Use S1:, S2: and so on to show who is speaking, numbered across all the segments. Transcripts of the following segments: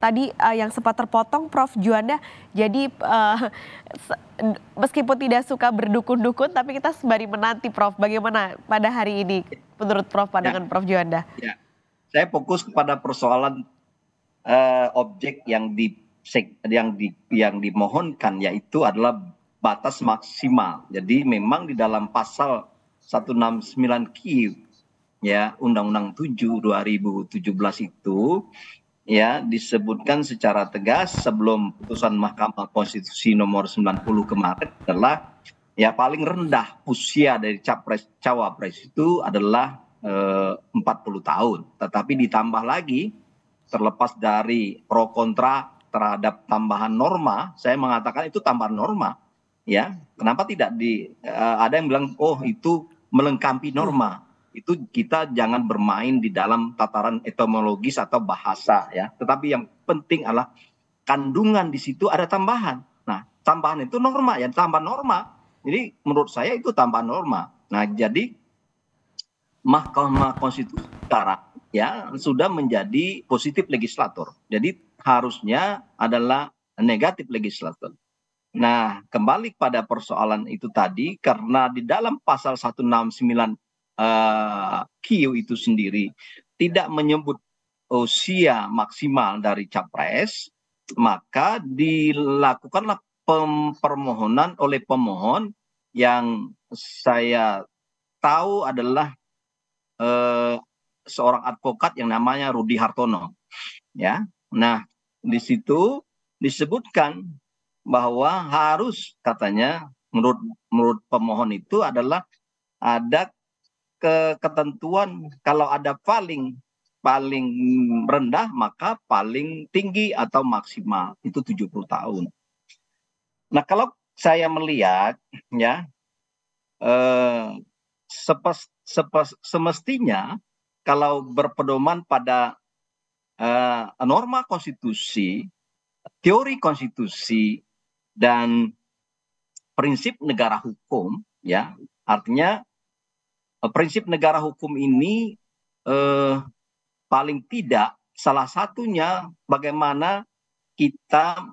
S1: tadi uh, yang sempat terpotong Prof Juanda jadi uh, meskipun tidak suka berdukun-dukun tapi kita sembari menanti Prof bagaimana pada hari ini menurut Prof pandangan ya. Prof Juanda. Ya. Saya fokus kepada persoalan uh, objek yang di yang di yang dimohonkan yaitu adalah batas maksimal. Jadi memang di dalam pasal 169 Q ya Undang-Undang 7 2017 itu ya disebutkan secara tegas sebelum putusan Mahkamah Konstitusi nomor 90 kemarin adalah ya paling rendah usia dari capres cawapres itu adalah e, eh, 40 tahun. Tetapi ditambah lagi terlepas dari pro kontra terhadap tambahan norma, saya mengatakan itu tambahan norma. Ya, kenapa tidak di e, ada yang bilang oh itu melengkapi norma itu kita jangan bermain di dalam tataran etimologis atau bahasa ya. Tetapi yang penting adalah kandungan di situ ada tambahan. Nah, tambahan itu norma ya, tambah norma. Jadi menurut saya itu tambah norma. Nah, jadi Mahkamah Konstitusi Utara ya sudah menjadi positif legislator. Jadi harusnya adalah negatif legislator. Nah, kembali pada persoalan itu tadi karena di dalam pasal 169 uh, itu sendiri tidak menyebut usia maksimal dari capres, maka dilakukanlah permohonan oleh pemohon yang saya tahu adalah eh, seorang advokat yang namanya Rudi Hartono. Ya, nah di situ disebutkan bahwa harus katanya menurut menurut pemohon itu adalah ada ke ketentuan kalau ada paling paling rendah maka paling tinggi atau maksimal itu 70 tahun. Nah, kalau saya melihat ya eh, sepes, sepes, semestinya kalau berpedoman pada eh, norma konstitusi, teori konstitusi dan prinsip negara hukum ya, artinya Eh, prinsip negara hukum ini eh, paling tidak salah satunya bagaimana kita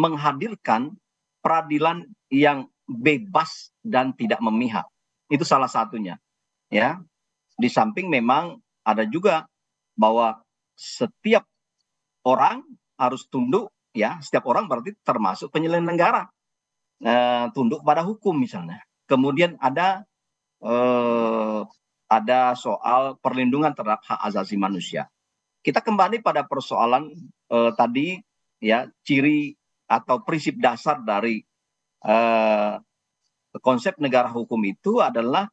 S1: menghadirkan peradilan yang bebas dan tidak memihak. Itu salah satunya. Ya. Di samping memang ada juga bahwa setiap orang harus tunduk ya, setiap orang berarti termasuk penyelenggara negara. Eh, e, tunduk pada hukum misalnya. Kemudian ada eh, ada soal perlindungan terhadap hak asasi manusia. Kita kembali pada persoalan eh, tadi ya ciri atau prinsip dasar dari eh, konsep negara hukum itu adalah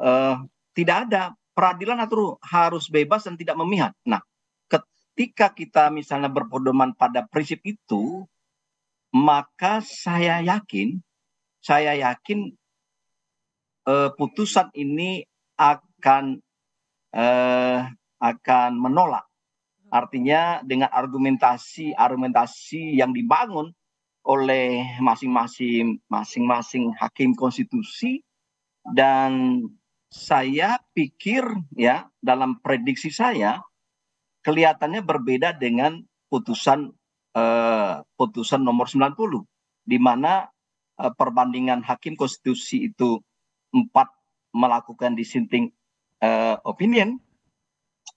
S1: eh, tidak ada peradilan atau harus bebas dan tidak memihak. Nah, ketika kita misalnya berpedoman pada prinsip itu, maka saya yakin, saya yakin eh, putusan ini akan eh, akan menolak. Artinya dengan argumentasi argumentasi yang dibangun oleh masing-masing masing-masing hakim konstitusi dan saya pikir ya dalam prediksi saya kelihatannya berbeda dengan putusan eh, putusan nomor 90 di mana eh, perbandingan hakim konstitusi itu empat melakukan dissenting uh, opinion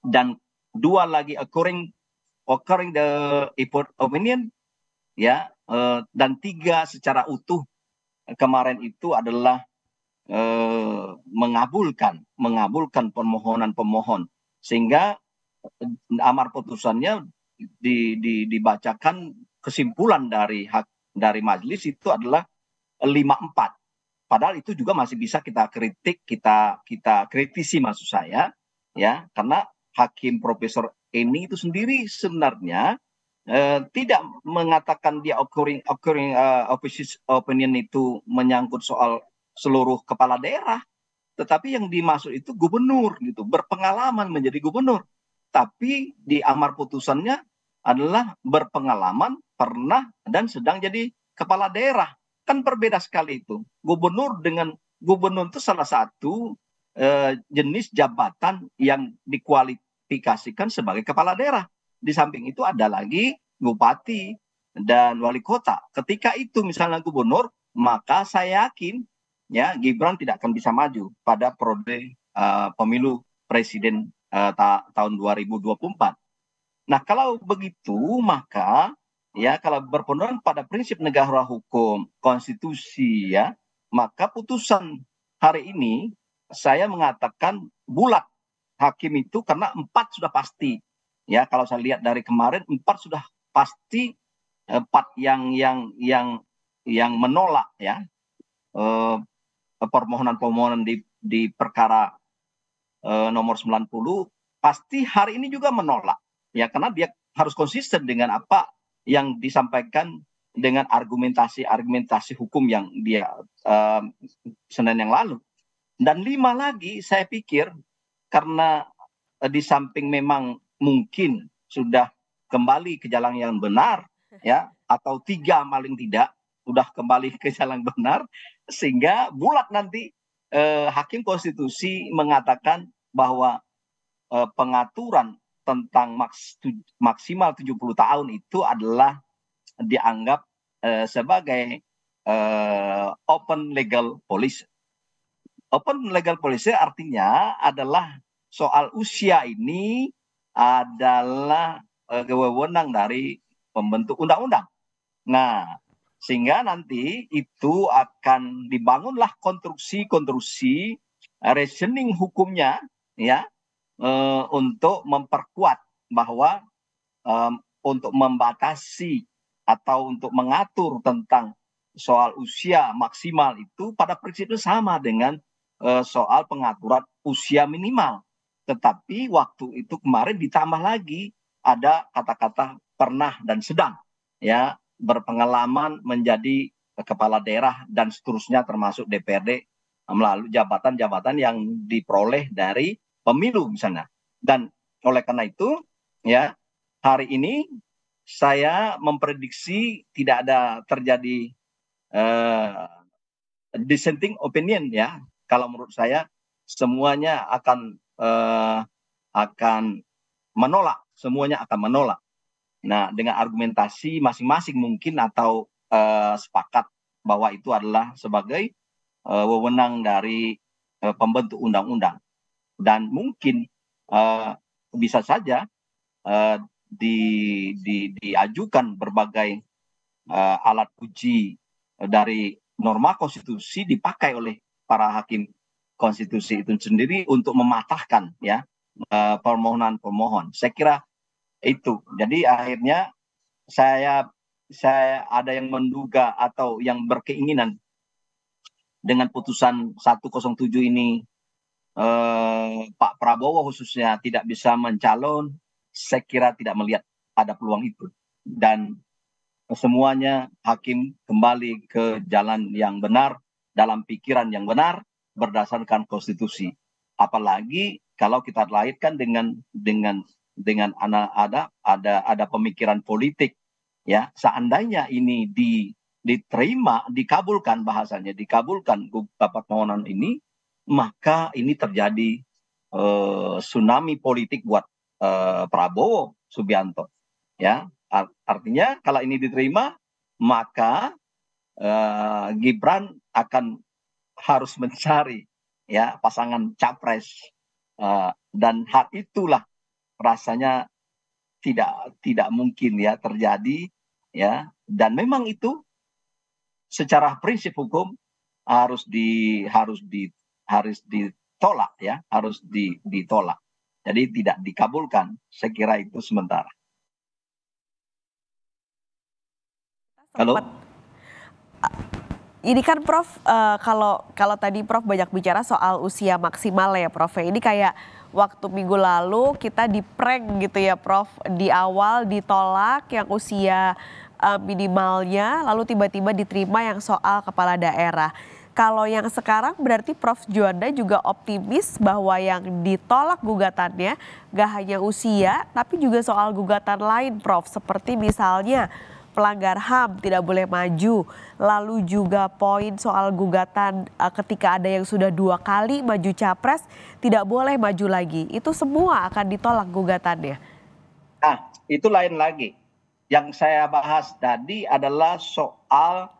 S1: dan dua lagi occurring occurring the opinion ya uh, dan tiga secara utuh kemarin itu adalah uh, mengabulkan mengabulkan permohonan pemohon sehingga amar putusannya di, di, dibacakan kesimpulan dari hak dari majelis itu adalah lima empat padahal itu juga masih bisa kita kritik kita kita kritisi maksud saya ya karena hakim profesor ini itu sendiri sebenarnya eh, tidak mengatakan dia occurring occurring uh, opinion itu menyangkut soal seluruh kepala daerah tetapi yang dimaksud itu gubernur gitu berpengalaman menjadi gubernur tapi di amar putusannya adalah berpengalaman pernah dan sedang jadi kepala daerah kan berbeda sekali itu. Gubernur dengan gubernur itu salah satu eh, jenis jabatan yang dikualifikasikan sebagai kepala daerah. Di samping itu ada lagi bupati dan wali kota. Ketika itu misalnya gubernur, maka saya yakin ya Gibran tidak akan bisa maju pada periode uh, eh, pemilu presiden uh, ta tahun 2024. Nah, kalau begitu maka ya kalau berpedoman pada prinsip negara hukum konstitusi ya maka putusan hari ini saya mengatakan bulat hakim itu karena empat sudah pasti ya kalau saya lihat dari kemarin empat sudah pasti empat yang yang yang yang menolak ya eh, permohonan-permohonan di di perkara eh, nomor 90 pasti hari ini juga menolak ya karena dia harus konsisten dengan apa yang disampaikan dengan argumentasi-argumentasi hukum yang dia uh, Senin yang lalu. Dan lima lagi saya pikir karena uh, di samping memang mungkin sudah kembali ke jalan yang benar ya atau tiga maling tidak sudah kembali ke jalan benar sehingga bulat nanti uh, hakim konstitusi mengatakan bahwa uh, pengaturan tentang maks maksimal 70 tahun itu adalah dianggap uh, sebagai uh, open legal policy. Open legal policy artinya adalah soal usia ini adalah eh, wewenang dari pembentuk undang-undang. Nah, sehingga nanti itu akan dibangunlah konstruksi-konstruksi reasoning hukumnya ya uh, untuk memperkuat bahwa um, untuk membatasi atau untuk mengatur tentang soal usia maksimal itu pada prinsipnya sama dengan uh, soal pengaturan usia minimal. Tetapi waktu itu kemarin ditambah lagi ada kata-kata pernah dan sedang ya berpengalaman menjadi kepala daerah dan seterusnya termasuk DPRD melalui jabatan-jabatan yang diperoleh dari pemilu misalnya. Dan oleh karena itu ya hari ini saya memprediksi tidak ada terjadi uh, dissenting opinion ya. Kalau menurut saya semuanya akan uh, akan menolak, semuanya akan menolak. Nah, dengan argumentasi masing-masing mungkin atau uh, sepakat bahwa itu adalah sebagai uh, wewenang dari uh, pembentuk undang-undang dan mungkin eh, bisa saja eh, diajukan berbagai eh, alat uji dari norma konstitusi dipakai oleh para hakim konstitusi itu sendiri untuk mematahkan ya permohonan pemohon. Saya kira itu. Jadi akhirnya saya saya ada yang menduga atau yang berkeinginan dengan putusan 107 ini eh, Pak Prabowo khususnya tidak bisa mencalon, saya kira tidak melihat ada peluang itu. Dan semuanya hakim kembali ke jalan yang benar, dalam pikiran yang benar, berdasarkan konstitusi. Apalagi kalau kita lahirkan dengan dengan dengan anak ada ada ada pemikiran politik ya seandainya ini di diterima dikabulkan bahasanya dikabulkan apa permohonan ini maka ini terjadi uh, tsunami politik buat uh, Prabowo Subianto. Ya, artinya kalau ini diterima, maka uh, Gibran akan harus mencari ya pasangan capres uh, dan hal itulah rasanya tidak tidak mungkin ya terjadi ya dan memang itu secara prinsip hukum harus di harus di harus ditolak ya, harus ditolak. Jadi tidak dikabulkan, saya kira itu sementara. Halo. Ini kan Prof, uh, kalau kalau tadi Prof banyak bicara soal usia maksimal ya Prof. Ya. Ini kayak waktu minggu lalu kita di prank gitu ya Prof. Di awal ditolak yang usia uh, minimalnya, lalu tiba-tiba diterima yang soal kepala daerah. Kalau yang sekarang berarti Prof. Juanda juga optimis bahwa yang ditolak gugatannya gak hanya usia tapi juga soal gugatan lain Prof. Seperti misalnya pelanggar HAM tidak boleh maju. Lalu juga poin soal gugatan eh, ketika ada yang sudah dua kali maju capres tidak boleh maju lagi. Itu semua akan ditolak gugatannya. Nah itu lain lagi. Yang saya bahas tadi adalah soal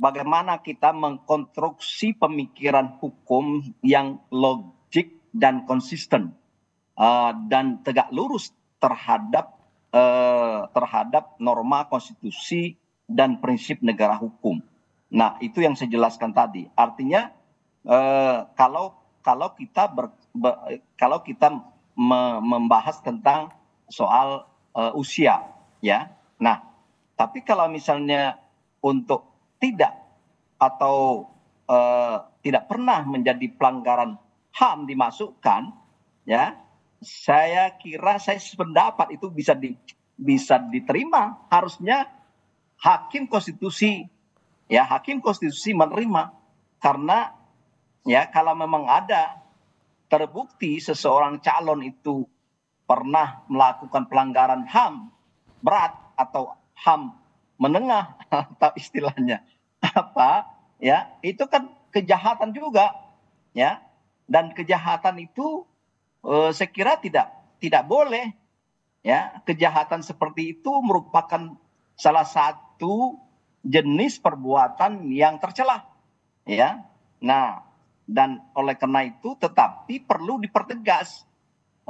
S1: bagaimana kita mengkonstruksi pemikiran hukum yang logik dan konsisten uh, dan tegak lurus terhadap uh, terhadap norma konstitusi dan prinsip negara hukum. Nah, itu yang saya jelaskan tadi. Artinya uh, kalau kalau kita ber, ber, kalau kita me, membahas tentang soal uh, usia, ya. Nah, tapi kalau misalnya untuk tidak atau eh, tidak pernah menjadi pelanggaran HAM dimasukkan, ya saya kira saya sependapat itu bisa di, bisa diterima. Harusnya hakim konstitusi ya hakim konstitusi menerima karena ya kalau memang ada terbukti seseorang calon itu pernah melakukan pelanggaran HAM berat atau HAM menengah atau istilahnya apa ya itu kan kejahatan juga ya dan kejahatan itu eh, saya kira tidak tidak boleh ya kejahatan seperti itu merupakan salah satu jenis perbuatan yang tercela ya nah dan oleh karena itu tetapi perlu dipertegas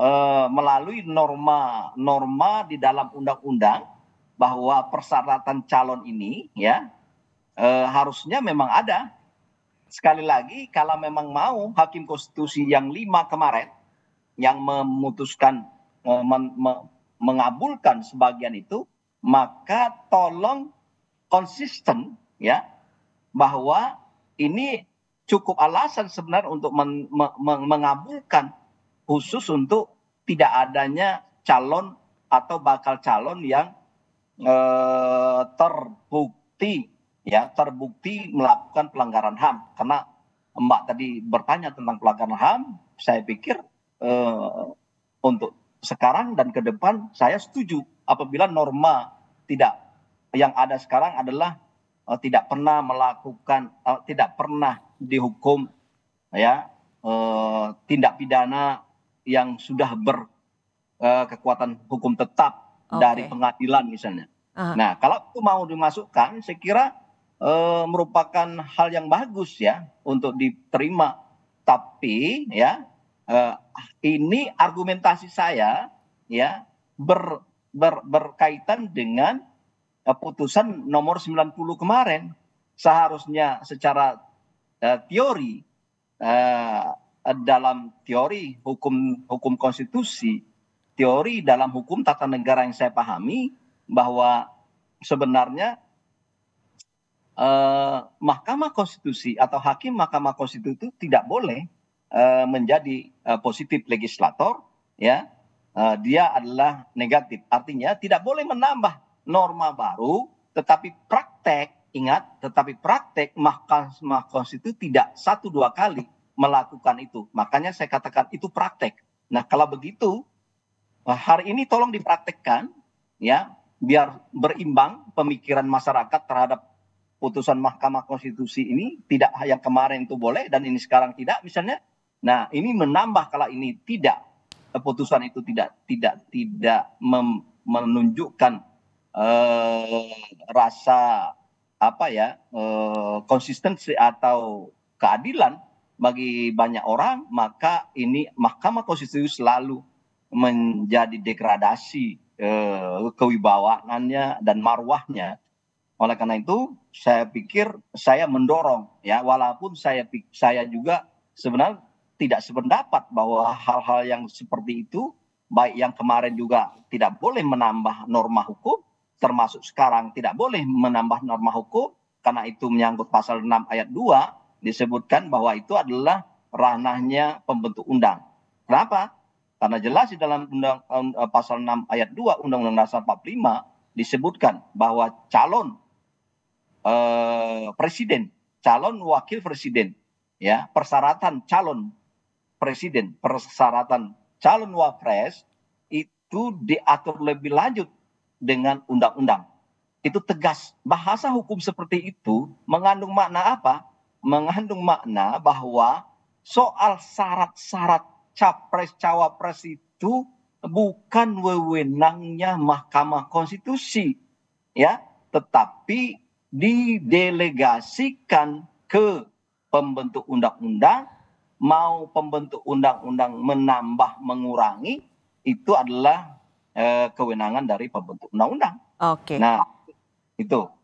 S1: eh, melalui norma norma di dalam undang-undang bahwa persyaratan calon ini ya eh, harusnya memang ada. Sekali lagi kalau memang mau hakim konstitusi yang lima kemarin yang memutuskan eh, men, me, mengabulkan sebagian itu, maka tolong konsisten ya bahwa ini cukup alasan sebenarnya untuk men, me, mengabulkan khusus untuk tidak adanya calon atau bakal calon yang eh, terbukti ya terbukti melakukan pelanggaran HAM karena Mbak tadi bertanya tentang pelanggaran HAM saya pikir eh, untuk sekarang dan ke depan saya setuju apabila norma tidak yang ada sekarang adalah eh, tidak pernah melakukan eh, tidak pernah dihukum ya eh, tindak pidana yang sudah berkekuatan eh, hukum tetap dari pengadilan misalnya. Aha. Nah, kalau itu mau dimasukkan, saya kira e, merupakan hal yang bagus ya untuk diterima. Tapi ya e, ini argumentasi saya ya ber, ber, berkaitan dengan e, putusan nomor 90 kemarin. Seharusnya secara e, teori e, dalam teori hukum hukum konstitusi teori dalam hukum tata negara yang saya pahami bahwa sebenarnya eh, Mahkamah Konstitusi atau hakim Mahkamah Konstitusi itu tidak boleh eh, menjadi eh, positif legislator, ya eh, dia adalah negatif. Artinya tidak boleh menambah norma baru, tetapi praktek ingat, tetapi praktek Mahkamah Konstitusi tidak satu dua kali melakukan itu. Makanya saya katakan itu praktek. Nah kalau begitu Nah, hari ini tolong dipraktekkan ya biar berimbang pemikiran masyarakat terhadap putusan Mahkamah Konstitusi ini tidak yang kemarin itu boleh dan ini sekarang tidak misalnya. Nah, ini menambah kalau ini tidak putusan itu tidak tidak tidak mem, menunjukkan eh, rasa apa ya eh, konsistensi atau keadilan bagi banyak orang maka ini Mahkamah Konstitusi selalu menjadi degradasi eh, kewibawaannya dan marwahnya. Oleh karena itu, saya pikir saya mendorong ya, walaupun saya saya juga sebenarnya tidak sependapat bahwa hal-hal yang seperti itu baik yang kemarin juga tidak boleh menambah norma hukum termasuk sekarang tidak boleh menambah norma hukum karena itu menyangkut pasal 6 ayat 2 disebutkan bahwa itu adalah ranahnya pembentuk undang. Kenapa? karena jelas di dalam undang eh, pasal 6 ayat 2 Undang-Undang Dasar 45 disebutkan bahwa calon uh, presiden, calon wakil presiden, ya persyaratan calon presiden, persyaratan calon wapres itu diatur lebih lanjut dengan undang-undang. Itu tegas. Bahasa hukum seperti itu mengandung makna apa? Mengandung makna bahwa soal syarat-syarat capres cawapres itu bukan wewenangnya Mahkamah Konstitusi ya tetapi didelegasikan ke pembentuk undang-undang mau pembentuk undang-undang menambah mengurangi itu adalah eh, kewenangan dari pembentuk undang-undang. Oke. Okay. Nah, itu.